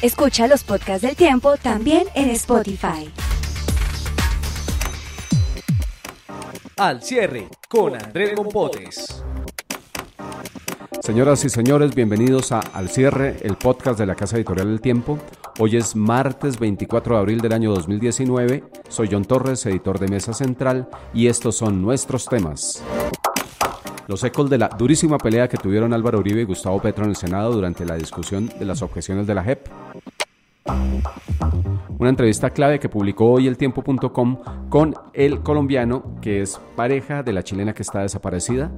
Escucha los podcasts del tiempo también en Spotify. Al cierre con Andrés Compotes. Señoras y señores, bienvenidos a Al cierre, el podcast de la Casa Editorial del Tiempo. Hoy es martes 24 de abril del año 2019. Soy John Torres, editor de Mesa Central, y estos son nuestros temas. Los ecos de la durísima pelea que tuvieron Álvaro Uribe y Gustavo Petro en el Senado durante la discusión de las objeciones de la JEP. Una entrevista clave que publicó hoy eltiempo.com con el colombiano que es pareja de la chilena que está desaparecida.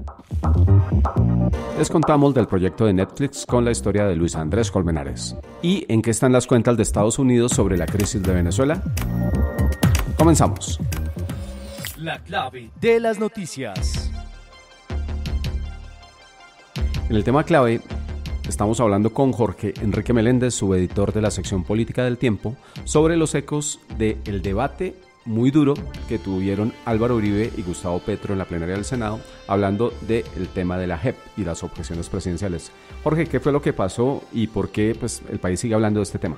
Les contamos del proyecto de Netflix con la historia de Luis Andrés Colmenares. ¿Y en qué están las cuentas de Estados Unidos sobre la crisis de Venezuela? Comenzamos. La clave de las noticias. En el tema clave estamos hablando con Jorge Enrique Meléndez, subeditor de la sección política del tiempo, sobre los ecos del debate muy duro que tuvieron Álvaro Uribe y Gustavo Petro en la plenaria del Senado, hablando del tema de la JEP y las objeciones presidenciales. Jorge, ¿qué fue lo que pasó y por qué pues, el país sigue hablando de este tema?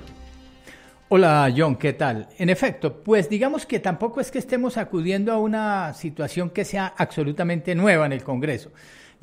Hola John, ¿qué tal? En efecto, pues digamos que tampoco es que estemos acudiendo a una situación que sea absolutamente nueva en el Congreso.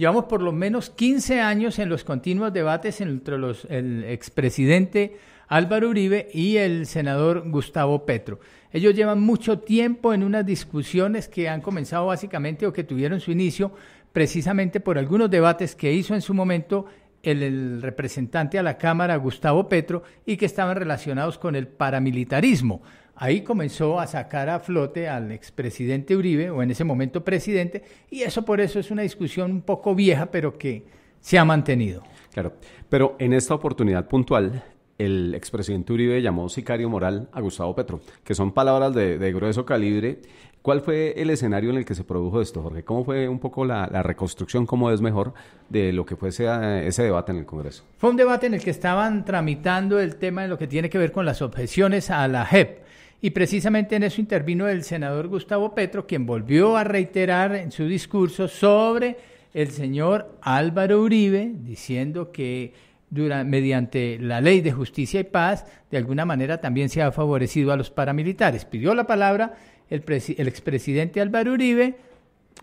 Llevamos por lo menos 15 años en los continuos debates entre el expresidente Álvaro Uribe y el senador Gustavo Petro. Ellos llevan mucho tiempo en unas discusiones que han comenzado básicamente o que tuvieron su inicio precisamente por algunos debates que hizo en su momento el, representante a la Cámara, Gustavo Petro, y que estaban relacionados con el paramilitarismo. Ahí comenzó a sacar a flote al expresidente Uribe, o en ese momento presidente, y eso por eso es una discusión un poco vieja, pero que se ha mantenido. Claro, pero en esta oportunidad puntual, el expresidente Uribe llamó sicario moral a Gustavo Petro, que son palabras de, grueso calibre. ¿Cuál fue el escenario en el que se produjo esto, Jorge? ¿Cómo fue un poco la, reconstrucción, cómo es mejor, de lo que fue ese, ese, debate en el Congreso? Fue un debate en el que estaban tramitando el tema de lo que tiene que ver con las objeciones a la JEP y precisamente en eso intervino el senador Gustavo Petro, quien volvió a reiterar en su discurso sobre el señor Álvaro Uribe, diciendo que mediante la ley de justicia y paz, de alguna manera también se ha favorecido a los paramilitares. Pidió la palabra el, expresidente Álvaro Uribe,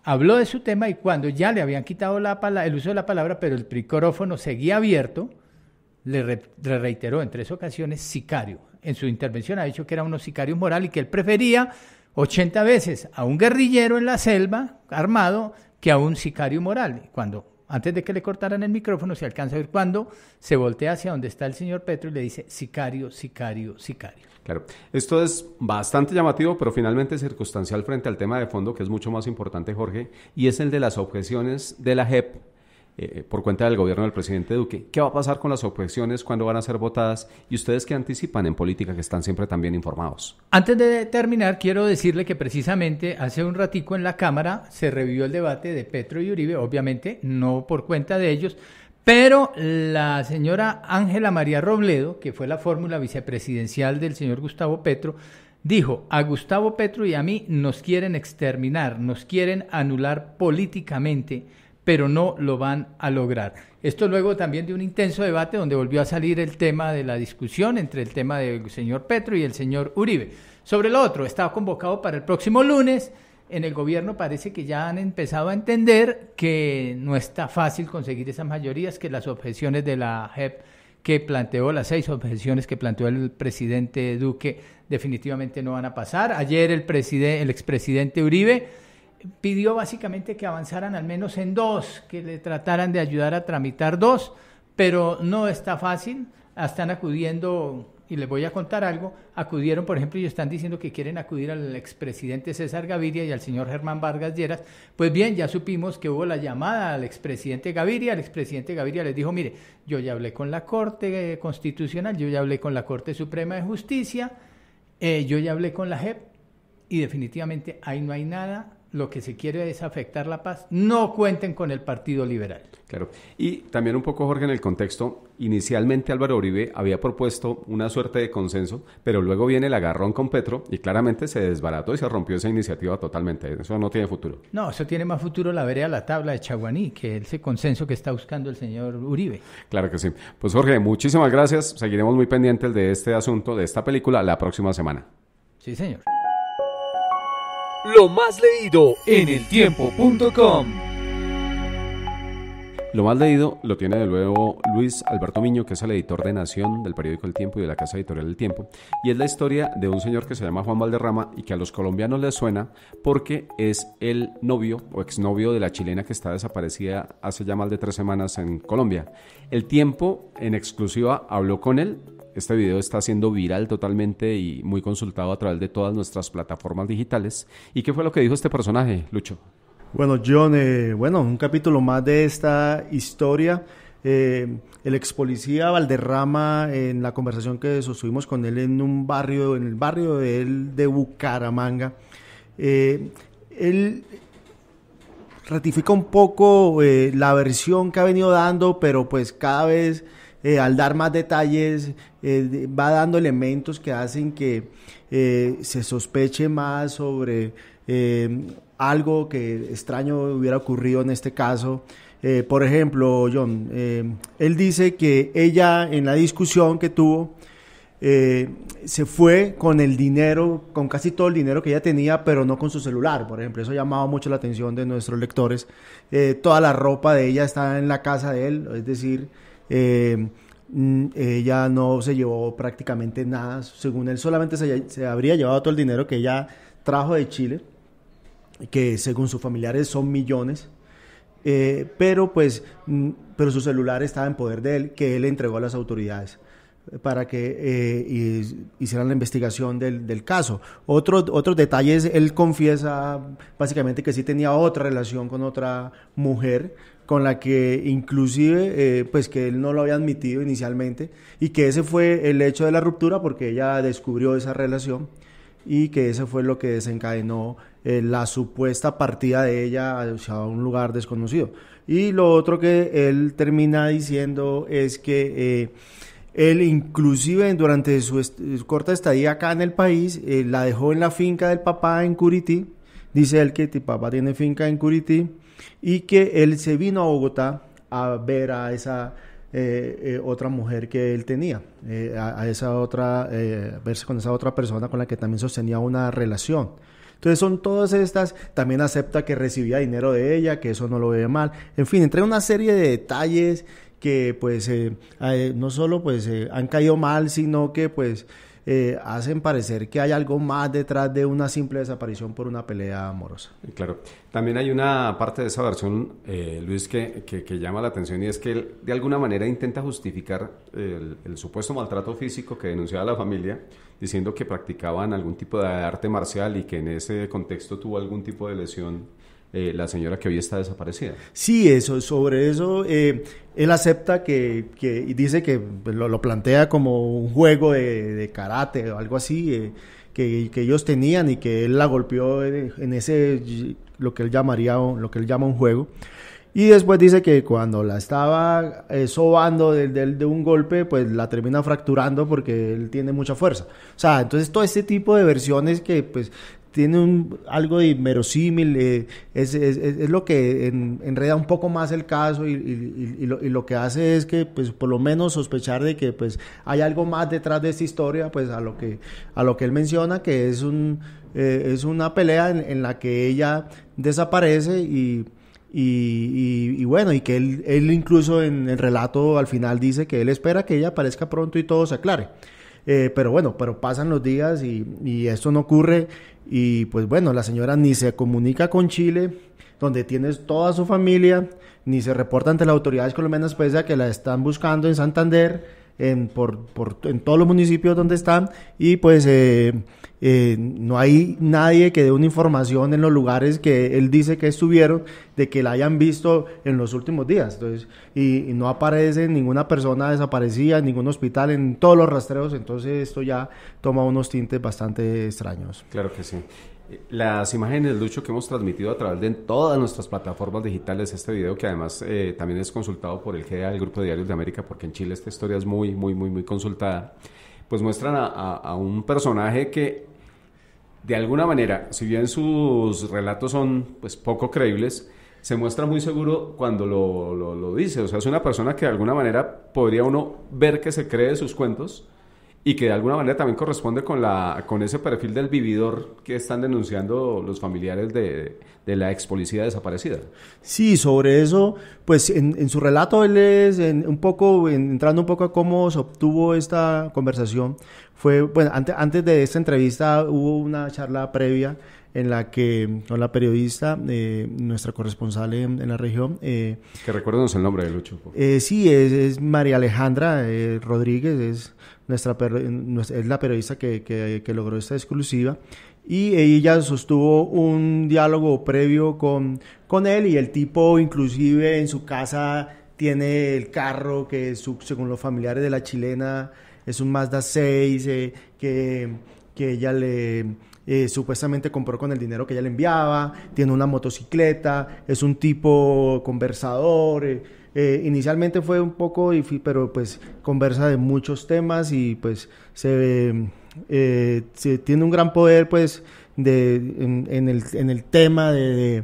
habló de su tema y cuando ya le habían quitado la el uso de la palabra, pero el micrófono seguía abierto, le reiteró en tres ocasiones sicario en su intervención ha dicho que era uno sicario moral y que él prefería 80 veces a un guerrillero en la selva armado que a un sicario moral. Cuando, antes de que le cortaran el micrófono, se alcanza a ver cuando se voltea hacia donde está el señor Petro y le dice sicario, sicario, sicario. Claro, esto es bastante llamativo, pero finalmente circunstancial frente al tema de fondo que es mucho más importante, Jorge, y es el de las objeciones de la JEP eh, eh, por cuenta del gobierno del presidente Duque. ¿Qué va a pasar con las objeciones? ¿Cuándo van a ser votadas? ¿Y ustedes que anticipan en política que están siempre también informados? Antes de terminar, quiero decirle que precisamente hace un ratico en la Cámara se revivió el debate de Petro y Uribe, obviamente no por cuenta de ellos, pero la señora Ángela María Robledo, que fue la fórmula vicepresidencial del señor Gustavo Petro, dijo, a Gustavo Petro y a mí nos quieren exterminar, nos quieren anular políticamente pero no lo van a lograr. Esto luego también de un intenso debate donde volvió a salir el tema de la discusión entre el tema del señor Petro y el señor Uribe. Sobre lo otro, estaba convocado para el próximo lunes. En el gobierno parece que ya han empezado a entender que no está fácil conseguir esas mayorías, que las objeciones de la JEP que planteó, las seis objeciones que planteó el presidente Duque definitivamente no van a pasar. Ayer el, el expresidente Uribe pidió básicamente que avanzaran al menos en dos, que le trataran de ayudar a tramitar dos, pero no está fácil. Están acudiendo, y les voy a contar algo, acudieron, por ejemplo, y están diciendo que quieren acudir al expresidente César Gaviria y al señor Germán Vargas Lleras. Pues bien, ya supimos que hubo la llamada al expresidente Gaviria. El expresidente Gaviria les dijo, mire, yo ya hablé con la Corte eh, Constitucional, yo ya hablé con la Corte Suprema de Justicia, eh, yo ya hablé con la JEP y definitivamente ahí no hay nada lo que se quiere es afectar la paz, no cuenten con el Partido Liberal. Claro. Y también un poco, Jorge, en el contexto, inicialmente Álvaro Uribe había propuesto una suerte de consenso, pero luego viene el agarrón con Petro y claramente se desbarató y se rompió esa iniciativa totalmente. Eso no tiene futuro. No, eso tiene más futuro la vereda a la tabla de Chaguaní, que ese consenso que está buscando el señor Uribe. Claro que sí. Pues Jorge, muchísimas gracias. Seguiremos muy pendientes de este asunto, de esta película, la próxima semana. Sí, señor lo más leído en eltiempo.com. Lo más leído lo tiene de nuevo Luis Alberto Miño, que es el editor de Nación del periódico El Tiempo y de la casa editorial El Tiempo, y es la historia de un señor que se llama Juan Valderrama y que a los colombianos les suena porque es el novio o exnovio de la chilena que está desaparecida hace ya más de tres semanas en Colombia. El Tiempo en exclusiva habló con él este video está siendo viral totalmente y muy consultado a través de todas nuestras plataformas digitales. ¿Y qué fue lo que dijo este personaje, Lucho? Bueno, John, eh, bueno, un capítulo más de esta historia. Eh, el ex policía Valderrama, en la conversación que sostuvimos con él en un barrio, en el barrio de él de Bucaramanga, eh, él ratifica un poco la versión que ha venido dando, pero pues cada vez eh, al dar más detalles, eh, va dando elementos que hacen que eh, se sospeche más sobre algo que extraño hubiera ocurrido en este caso. por ejemplo, John, él dice que ella en la discusión que tuvo, se fue con el dinero, con casi todo el dinero que ella tenía, pero no con su celular, por ejemplo. Eso llamaba mucho la atención de nuestros lectores. toda la ropa de ella estaba en la casa de él, es decir, ella eh, mm, eh, no se llevó prácticamente nada, según él solamente se, habría llevado todo el dinero que ella trajo de Chile, que según sus familiares son millones, eh, pero pues, mm, pero su celular estaba en poder de él, que él entregó a las autoridades para que hicieran la investigación del, caso. Otro, otros detalles, él confiesa básicamente que sí tenía otra relación con otra mujer, con la que inclusive, eh, pues que él no lo había admitido inicialmente y que ese fue el hecho de la ruptura porque ella descubrió esa relación y que ese fue lo que desencadenó eh, la supuesta partida de ella a un lugar desconocido. Y lo otro que él termina diciendo es que eh, él inclusive durante su, corta estadía acá en el país la dejó en la finca del papá en Curití. Dice él que tu papá tiene finca en Curití y que él se vino a Bogotá a ver a esa eh, eh, otra mujer que él tenía, eh, a, esa otra, verse con esa otra persona con la que también sostenía una relación. Entonces son todas estas, también acepta que recibía dinero de ella, que eso no lo ve mal, en fin, entre una serie de detalles que pues no solo pues han caído mal, sino que pues eh, hacen parecer que hay algo más detrás de una simple desaparición por una pelea amorosa. Eh, claro, también hay una parte de esa versión, eh, Luis, que, que, llama la atención y es que él de alguna manera intenta justificar el, el supuesto maltrato físico que denunciaba la familia, diciendo que practicaban algún tipo de arte marcial y que en ese contexto tuvo algún tipo de lesión eh, la señora que hoy está desaparecida. Sí, eso, sobre eso eh, él acepta que, que dice que pues, lo, plantea como un juego de, karate o algo así eh, que, ellos tenían y que él la golpeó en ese lo que él llamaría lo que él llama un juego. Y después dice que cuando la estaba sobando de, de, un golpe, pues la termina fracturando porque él tiene mucha fuerza. O sea, entonces todo este tipo de versiones que pues tiene un, algo de inverosímil, eh, es, lo que enreda un poco más el caso y, lo, que hace es que, pues, por lo menos sospechar de que, pues, hay algo más detrás de esta historia, pues, a lo que, a lo que él menciona, que es, un, eh, es una pelea en, la que ella desaparece y... bueno, y que él, él incluso en el relato al final dice que él espera que ella aparezca pronto y todo se aclare. Eh, pero bueno, pero pasan los días y, y esto no ocurre. Y pues bueno, la señora ni se comunica con Chile, donde tiene toda su familia, ni se reporta ante las autoridades colombianas, pese a que la están buscando en Santander en, por, en todos los municipios donde están y pues eh, eh, no hay nadie que dé una información en los lugares que él dice que estuvieron de que la hayan visto en los últimos días. Entonces, y, y no aparece ninguna persona desaparecida en ningún hospital, en todos los rastreos, entonces esto ya toma unos tintes bastante extraños. Claro que sí las imágenes de Lucho que hemos transmitido a través de todas nuestras plataformas digitales, este video que además eh, también es consultado por el GDA, el Grupo de Diarios de América, porque en Chile esta historia es muy, muy, muy, muy consultada, pues muestran a, un personaje que de alguna manera, si bien sus relatos son pues poco creíbles, se muestra muy seguro cuando lo, lo, lo dice, o sea, es una persona que de alguna manera podría uno ver que se cree sus cuentos, y que de alguna manera también corresponde con, la, con ese perfil del vividor que están denunciando los familiares de, la ex policía desaparecida. Sí, sobre eso, pues en, su relato él es un poco, entrando un poco a cómo se obtuvo esta conversación, fue, bueno, antes, antes de esta entrevista hubo una charla previa en la que con la periodista, eh, nuestra corresponsal en, la región. Eh, que recuérdenos el nombre de Lucho. Eh, sí, es, María Alejandra Rodríguez, es, nuestra, es la periodista que, que, logró esta exclusiva y ella sostuvo un diálogo previo con, con él y el tipo inclusive en su casa tiene el carro que según los familiares de la chilena es un Mazda 6 que, que ella le eh, supuestamente compró con el dinero que ella le enviaba, tiene una motocicleta, es un tipo conversador. Eh, eh, inicialmente fue un poco, pero pues conversa de muchos temas y pues se, se tiene un gran poder pues de, en, el, tema de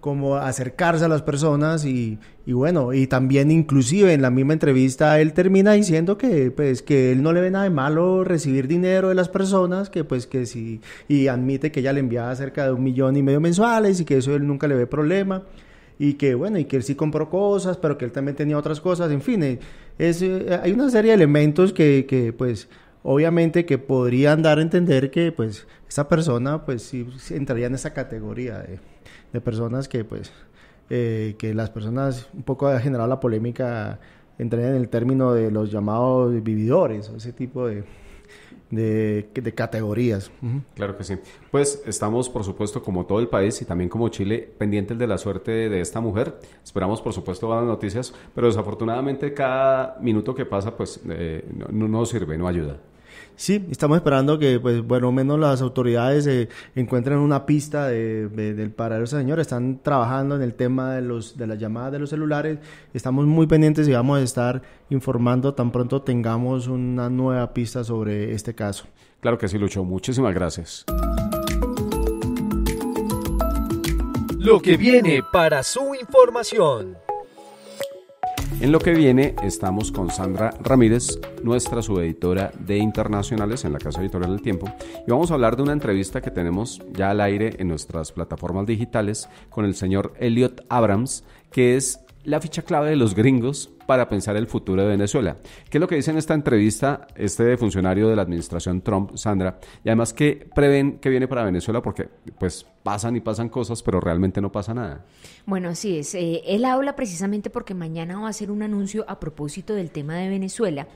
como acercarse a las personas y, y, bueno, y también inclusive en la misma entrevista él termina diciendo que pues que él no le ve nada de malo recibir dinero de las personas, que pues que sí, y admite que ella le enviaba cerca de un millón y medio mensuales y que eso él nunca le ve problema y que bueno, y que él sí compró cosas, pero que él también tenía otras cosas, en fin, eh, es, eh, hay una serie de elementos que, que pues obviamente que podrían dar a entender que pues esa persona pues sí entraría en esa categoría de, personas que pues eh, que las personas un poco ha generado la polémica entrarían en el término de los llamados vividores o ese tipo de, de, categorías. Claro que sí. Pues estamos, por supuesto, como todo el país y también como Chile, pendientes de la suerte de esta mujer. Esperamos, por supuesto, buenas noticias, pero desafortunadamente cada minuto que pasa, pues eh, no, no sirve, no ayuda. Sí, estamos esperando que, pues, bueno, menos las autoridades eh, encuentren una pista de, del paradero de ese señor. Están trabajando en el tema de, los, de las llamadas de los celulares. Estamos muy pendientes y vamos a estar informando tan pronto tengamos una nueva pista sobre este caso. Claro que sí, Lucho. Muchísimas gracias. Lo que viene para su información. En lo que viene estamos con Sandra Ramírez, nuestra subeditora de Internacionales en la Casa Editorial del Tiempo, y vamos a hablar de una entrevista que tenemos ya al aire en nuestras plataformas digitales con el señor Elliot Abrams, que es la ficha clave de los gringos para pensar el futuro de Venezuela. ¿Qué es lo que dice en esta entrevista este funcionario de la administración Trump, Sandra? Y además, ¿qué prevén que viene para Venezuela? Porque pues pasan y pasan cosas, pero realmente no pasa nada. Bueno, así es. Eh, él habla precisamente porque mañana va a hacer un anuncio a propósito del tema de Venezuela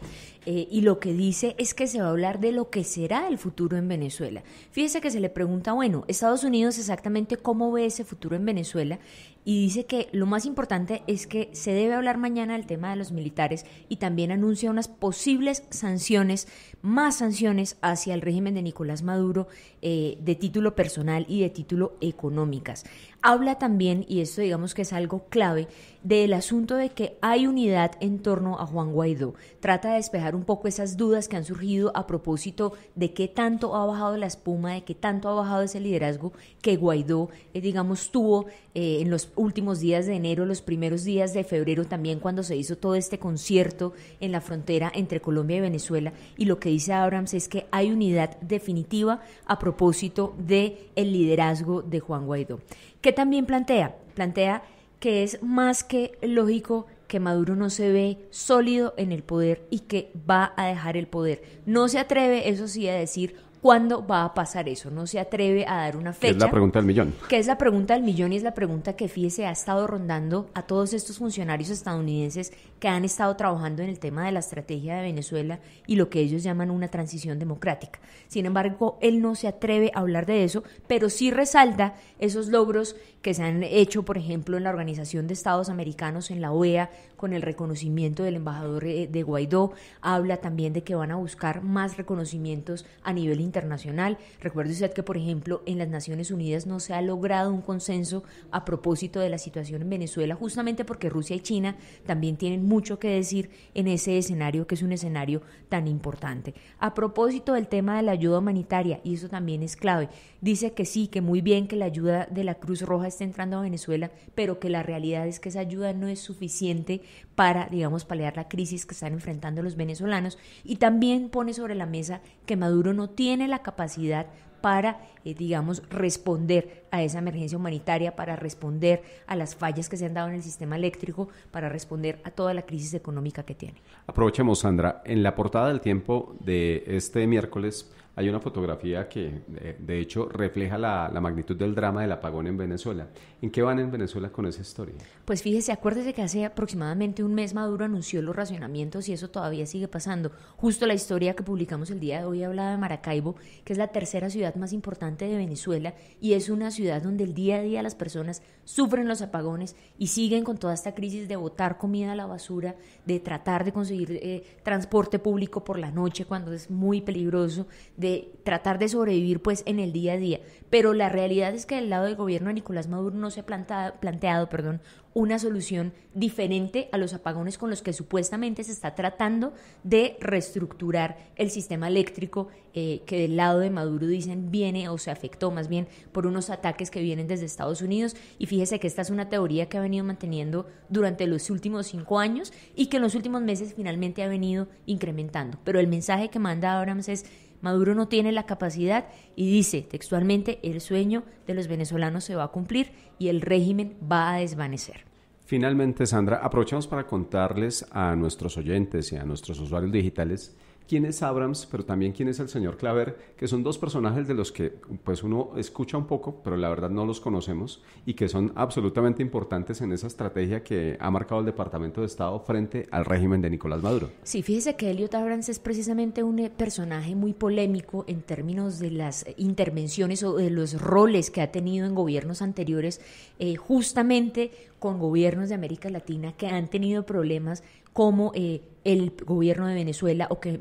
eh, y lo que dice es que se va a hablar de lo que será el futuro en Venezuela. Fíjese que se le pregunta, bueno, Estados Unidos exactamente cómo ve ese futuro en Venezuela y dice que lo más importante es que se debe hablar mañana del tema de los militares y también anuncia unas posibles sanciones, más sanciones hacia el régimen de Nicolás Maduro eh, de título personal y de título económicas habla también, y esto digamos que es algo clave, del asunto de que hay unidad en torno a Juan Guaidó. Trata de despejar un poco esas dudas que han surgido a propósito de qué tanto ha bajado la espuma, de qué tanto ha bajado ese liderazgo que Guaidó, eh, digamos, tuvo eh, en los últimos días de enero, los primeros días de febrero también, cuando se hizo todo este concierto en la frontera entre Colombia y Venezuela. Y lo que dice Abrams es que hay unidad definitiva a propósito del el liderazgo de Juan Guaidó. ¿Qué también plantea, plantea que es más que lógico que Maduro no se ve sólido en el poder y que va a dejar el poder. No se atreve, eso sí, a decir cuándo va a pasar eso. No se atreve a dar una fecha. Es la pregunta del millón. Que es la pregunta del millón y es la pregunta que, FIESE ha estado rondando a todos estos funcionarios estadounidenses que han estado trabajando en el tema de la estrategia de Venezuela y lo que ellos llaman una transición democrática. Sin embargo, él no se atreve a hablar de eso, pero sí resalta esos logros que se han hecho, por ejemplo, en la Organización de Estados Americanos, en la OEA, con el reconocimiento del embajador eh, de Guaidó. Habla también de que van a buscar más reconocimientos a nivel internacional. Recuerde usted que, por ejemplo, en las Naciones Unidas no se ha logrado un consenso a propósito de la situación en Venezuela, justamente porque Rusia y China también tienen mucho que decir en ese escenario, que es un escenario tan importante. A propósito del tema de la ayuda humanitaria, y eso también es clave, dice que sí, que muy bien que la ayuda de la Cruz Roja está entrando a Venezuela, pero que la realidad es que esa ayuda no es suficiente para, digamos, paliar la crisis que están enfrentando los venezolanos. Y también pone sobre la mesa que Maduro no tiene la capacidad para, eh, digamos, responder a esa emergencia humanitaria, para responder a las fallas que se han dado en el sistema eléctrico, para responder a toda la crisis económica que tiene. Aprovechemos, Sandra, en la portada del tiempo de este miércoles hay una fotografía que, eh, de hecho, refleja la, magnitud del drama del apagón en Venezuela. ¿En qué van en Venezuela con esa historia? Pues fíjese, acuérdese que hace aproximadamente un mes Maduro anunció los racionamientos y eso todavía sigue pasando. Justo la historia que publicamos el día de hoy hablaba de Maracaibo, que es la tercera ciudad más importante de Venezuela y es una ciudad donde el día a día las personas sufren los apagones y siguen con toda esta crisis de botar comida a la basura, de tratar de conseguir eh, transporte público por la noche cuando es muy peligroso, de tratar de sobrevivir pues en el día a día. Pero la realidad es que del lado del gobierno de Nicolás Maduro no se ha planteado perdón, una solución diferente a los apagones con los que supuestamente se está tratando de reestructurar el sistema eléctrico eh, que del lado de Maduro dicen viene o se afectó más bien por unos ataques que vienen desde Estados Unidos. Y fíjese que esta es una teoría que ha venido manteniendo durante los últimos cinco años y que en los últimos meses finalmente ha venido incrementando. Pero el mensaje que manda Abrams es Maduro no tiene la capacidad y dice textualmente, el sueño de los venezolanos se va a cumplir y el régimen va a desvanecer. Finalmente, Sandra, aprovechamos para contarles a nuestros oyentes y a nuestros usuarios digitales quién es Abrams, pero también quién es el señor Claver, que son dos personajes de los que pues uno escucha un poco, pero la verdad no los conocemos y que son absolutamente importantes en esa estrategia que ha marcado el Departamento de Estado frente al régimen de Nicolás Maduro. Sí, fíjese que Elliot Abrams es precisamente un eh, personaje muy polémico en términos de las intervenciones o de los roles que ha tenido en gobiernos anteriores, eh, justamente con gobiernos de América Latina que han tenido problemas como eh, el gobierno de Venezuela o, que,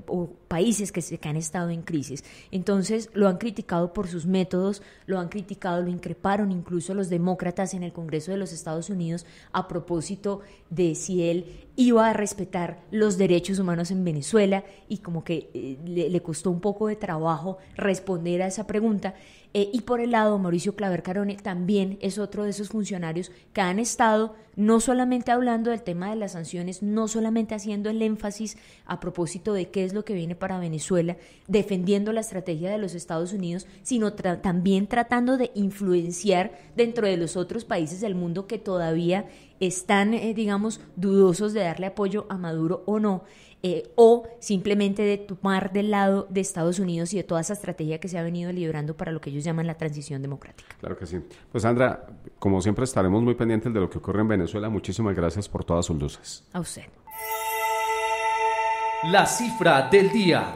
países que, se, han estado en crisis. Entonces lo han criticado por sus métodos, lo han criticado, lo increparon incluso los demócratas en el Congreso de los Estados Unidos a propósito de si él iba a respetar los derechos humanos en Venezuela y como que eh, le, costó un poco de trabajo responder a esa pregunta. Eh, y por el lado, Mauricio Claver Carone también es otro de esos funcionarios que han estado no solamente hablando del tema de las sanciones, no solamente haciendo el énfasis a propósito de qué es lo que viene para Venezuela, defendiendo la estrategia de los Estados Unidos, sino también tratando de influenciar dentro de los otros países del mundo que todavía están, eh, digamos, dudosos de darle apoyo a Maduro o no. Eh, o simplemente de tomar del lado de Estados Unidos y de toda esa estrategia que se ha venido librando para lo que ellos llaman la transición democrática. Claro que sí. Pues Sandra, como siempre estaremos muy pendientes de lo que ocurre en Venezuela. Muchísimas gracias por todas sus luces. A usted. La cifra del día.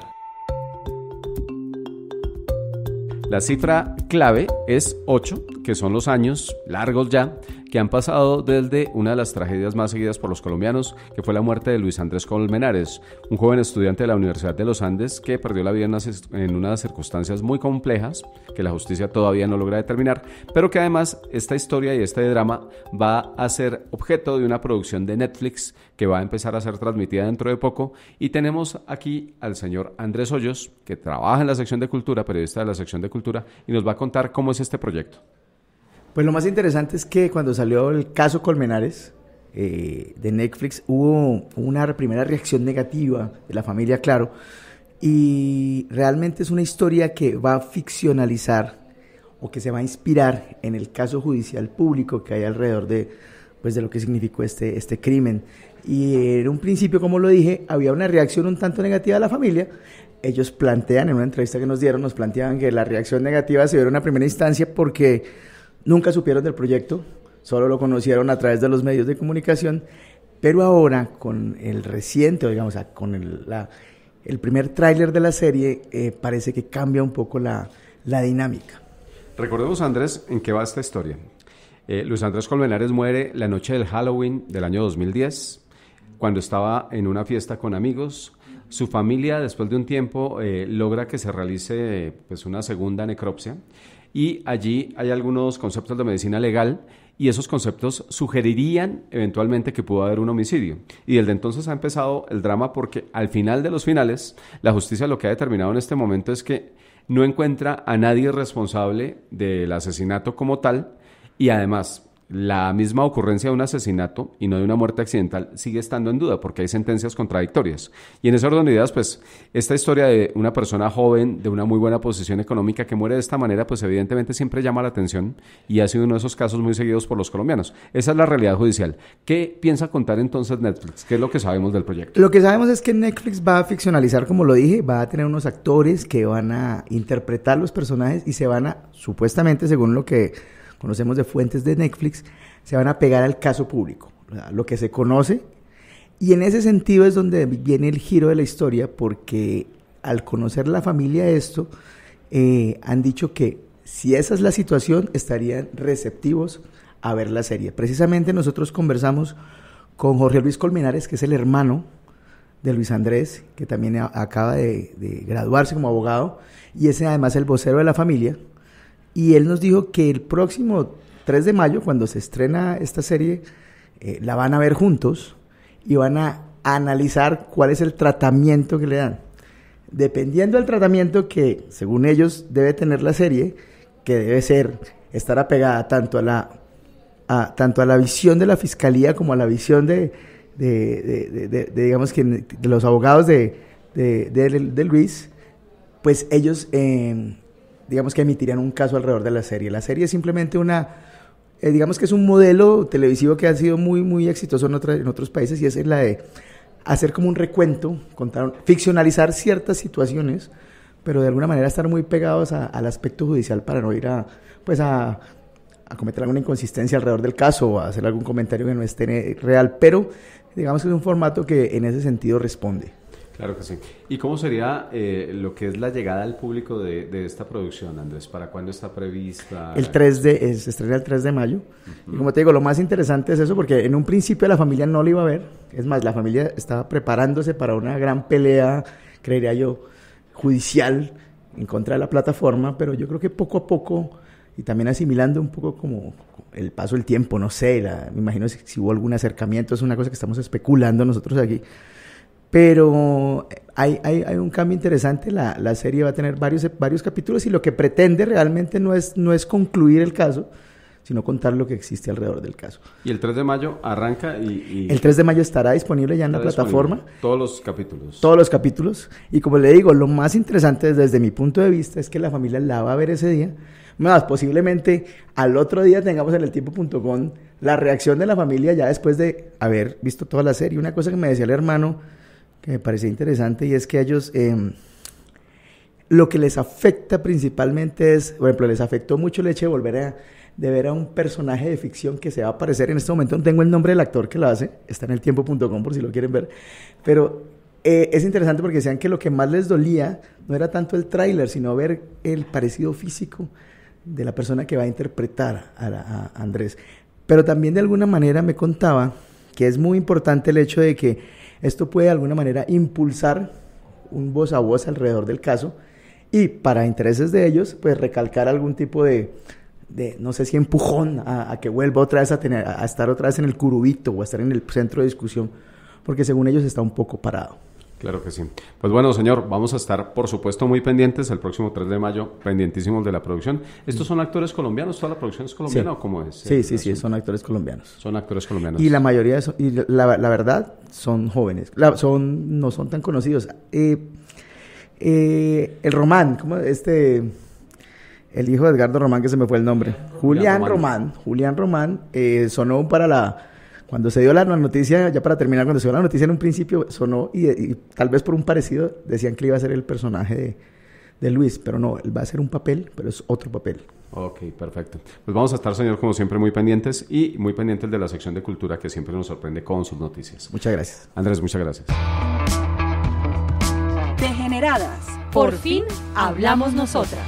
La cifra clave es 8, que son los años largos ya han pasado desde una de las tragedias más seguidas por los colombianos, que fue la muerte de Luis Andrés Colmenares, un joven estudiante de la Universidad de los Andes que perdió la vida en unas, en unas circunstancias muy complejas que la justicia todavía no logra determinar, pero que además esta historia y este drama va a ser objeto de una producción de Netflix que va a empezar a ser transmitida dentro de poco y tenemos aquí al señor Andrés Hoyos, que trabaja en la sección de cultura, periodista de la sección de cultura, y nos va a contar cómo es este proyecto. Pues lo más interesante es que cuando salió el caso Colmenares eh, de Netflix hubo una primera reacción negativa de la familia, claro, y realmente es una historia que va a ficcionalizar o que se va a inspirar en el caso judicial público que hay alrededor de, pues, de lo que significó este, este crimen. Y en un principio, como lo dije, había una reacción un tanto negativa de la familia. Ellos plantean, en una entrevista que nos dieron, nos planteaban que la reacción negativa se vio en una primera instancia porque Nunca supieron del proyecto, solo lo conocieron a través de los medios de comunicación, pero ahora con el reciente, digamos, con el, primer tráiler de la serie, eh, parece que cambia un poco la, dinámica. Recordemos, Andrés, en qué va esta historia. Eh, Luis Andrés Colmenares muere la noche del Halloween del año 2010, cuando estaba en una fiesta con amigos. Su familia, después de un tiempo, eh, logra que se realice pues, una segunda necropsia y allí hay algunos conceptos de medicina legal y esos conceptos sugerirían eventualmente que pudo haber un homicidio. Y desde entonces ha empezado el drama porque al final de los finales, la justicia lo que ha determinado en este momento es que no encuentra a nadie responsable del asesinato como tal y además la misma ocurrencia de un asesinato y no de una muerte accidental sigue estando en duda porque hay sentencias contradictorias. Y en ese orden de pues esta historia de una persona joven, de una muy buena posición económica que muere de esta manera, pues evidentemente siempre llama la atención y ha sido uno de esos casos muy seguidos por los colombianos. Esa es la realidad judicial. ¿Qué piensa contar entonces Netflix? ¿Qué es lo que sabemos del proyecto? Lo que sabemos es que Netflix va a ficcionalizar, como lo dije, va a tener unos actores que van a interpretar los personajes y se van a, supuestamente, según lo que conocemos de fuentes de Netflix, se van a pegar al caso público, lo que se conoce. Y en ese sentido es donde viene el giro de la historia, porque al conocer la familia esto, eh, han dicho que si esa es la situación, estarían receptivos a ver la serie. Precisamente nosotros conversamos con Jorge Luis Colmenares, que es el hermano de Luis Andrés, que también acaba de, de graduarse como abogado, y es además el vocero de la familia, y él nos dijo que el próximo 3 de mayo, cuando se estrena esta serie, eh, la van a ver juntos y van a analizar cuál es el tratamiento que le dan. Dependiendo del tratamiento que, según ellos, debe tener la serie, que debe ser estar apegada tanto a la, tanto a la visión de la fiscalía como a la visión de, digamos que de los abogados de, de, Luis, pues ellos em, digamos que emitirían un caso alrededor de la serie. La serie es simplemente una, eh, digamos que es un modelo televisivo que ha sido muy, muy exitoso en, otros países y es la de hacer como un recuento, contar, ficcionalizar ciertas situaciones, pero de alguna manera estar muy pegados al aspecto judicial para no ir a, pues a, a cometer alguna inconsistencia alrededor del caso o a hacer algún comentario que no esté real, pero digamos que es un formato que en ese sentido responde. Claro que sí. ¿Y cómo sería eh, lo que es la llegada al público de, esta producción, Andrés? ¿Para cuándo está prevista? El 3 de, eh, se estrena el 3 de mayo. Y como te digo, lo más interesante es eso, porque en un principio la familia no lo iba a ver. Es más, la familia estaba preparándose para una gran pelea, creería yo, judicial en contra de la plataforma, pero yo creo que poco a poco y también asimilando un poco como el paso del tiempo, no sé, me imagino si, hubo algún acercamiento, es una cosa que estamos especulando nosotros aquí, pero eh, hay, un cambio interesante, la, serie va a tener varios, varios capítulos y lo que pretende realmente no es, no es concluir el caso, sino contar lo que existe alrededor del caso. Y el 3 de mayo arranca y... y el 3 de mayo estará disponible ya en la plataforma. Todos los capítulos. Todos los capítulos. Y como le digo, lo más interesante desde mi punto de vista es que la familia la va a ver ese día. Más posiblemente al otro día tengamos en el tiempo.com la reacción de la familia ya después de haber visto toda la serie. Una cosa que me decía el hermano que me parecía interesante y es que ellos em, lo que les afecta principalmente es, por ejemplo, les afectó mucho el hecho de volver a ver a un personaje de ficción que se va a aparecer en este momento. No tengo el nombre del actor que lo hace, está en el tiempo.com por si lo quieren ver, pero eh, es interesante porque decían que lo que más les dolía no era tanto el tráiler, sino ver el parecido físico de la persona que va a interpretar a Andrés. Pero también de alguna manera me contaba que es muy importante el hecho de que esto puede de alguna manera impulsar un voz a voz alrededor del caso y para intereses de ellos, pues recalcar algún tipo de, de no sé si empujón a, que vuelva otra vez a, tener, a estar otra vez en el curubito o a estar en el centro de discusión, porque según ellos está un poco parado. Claro que sí. Pues bueno, señor, vamos a estar, por supuesto, muy pendientes el próximo 3 de mayo, pendientísimos de la producción. ¿Estos son actores colombianos? ¿Toda la producción es colombiana o cómo es? Sí, sí, eh, sí, son actores colombianos. Son actores colombianos. Y la mayoría, de y la, verdad, son jóvenes. son, no son tan conocidos. Eh, eh, el Román, ¿cómo este? El hijo de Edgardo Román, que se me fue el nombre. Julián, Román. Julián Román eh, sonó para la cuando se dio la noticia, ya para terminar, cuando se dio la noticia en un principio sonó, y, tal vez por un parecido, decían que iba a ser el personaje de, Luis, pero no, él va a ser un papel, pero es otro papel. Ok, perfecto. Pues vamos a estar, señor, como siempre, muy pendientes y muy pendientes de la sección de cultura que siempre nos sorprende con sus noticias. Muchas gracias. Andrés, muchas gracias. Degeneradas, por fin hablamos nosotras.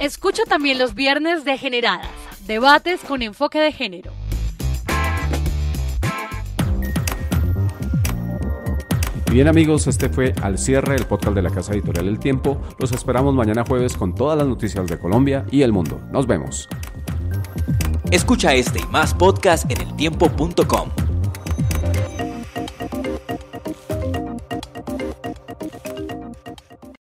Escucha también los viernes Degeneradas, debates con enfoque de género. bien amigos, este fue Al cierre el podcast de la Casa Editorial El Tiempo. Los esperamos mañana jueves con todas las noticias de Colombia y el mundo. Nos vemos. Escucha este y más podcast en eltiempo.com.